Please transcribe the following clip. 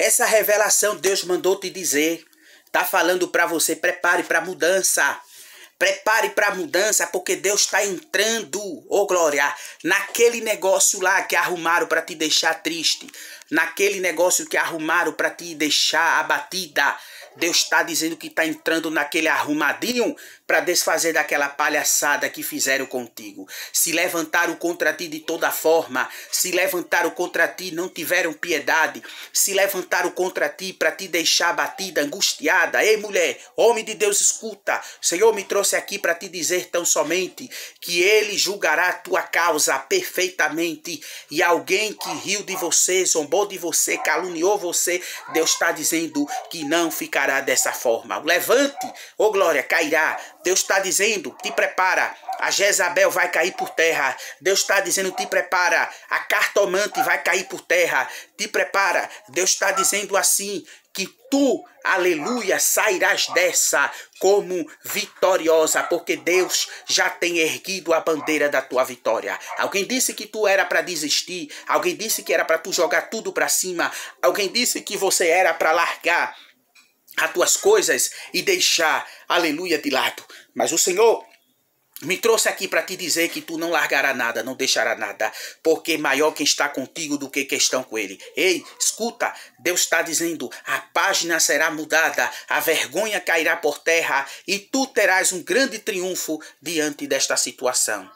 Essa revelação Deus mandou te dizer. Tá falando para você, prepare para a mudança. Prepare para a mudança, porque Deus está entrando, ô oh glória, naquele negócio lá que arrumaram para te deixar triste, naquele negócio que arrumaram para te deixar abatida, Deus está dizendo que está entrando naquele arrumadinho para desfazer daquela palhaçada que fizeram contigo. Se levantaram contra ti de toda forma, se levantaram contra ti, não tiveram piedade, se levantaram contra ti para te deixar batida, angustiada. Ei, mulher, homem de Deus, escuta. O Senhor me trouxe aqui para te dizer tão somente que ele julgará a tua causa perfeitamente. E alguém que riu de você, zombou de você, caluniou você, Deus está dizendo que não ficará ficará dessa forma. Levante, ô oh glória, cairá. Deus está dizendo, te prepara. A Jezabel vai cair por terra. Deus está dizendo, te prepara. A cartomante vai cair por terra. Te prepara. Deus está dizendo assim, que tu, aleluia, sairás dessa como vitoriosa, porque Deus já tem erguido a bandeira da tua vitória. Alguém disse que tu era para desistir, alguém disse que era para tu jogar tudo para cima, alguém disse que você era para largar as tuas coisas e deixar, aleluia, de lado. Mas o Senhor me trouxe aqui para te dizer que tu não largará nada, não deixará nada, porque maior quem está contigo do que quem está com ele. Ei, escuta, Deus está dizendo: a página será mudada, a vergonha cairá por terra e tu terás um grande triunfo diante desta situação.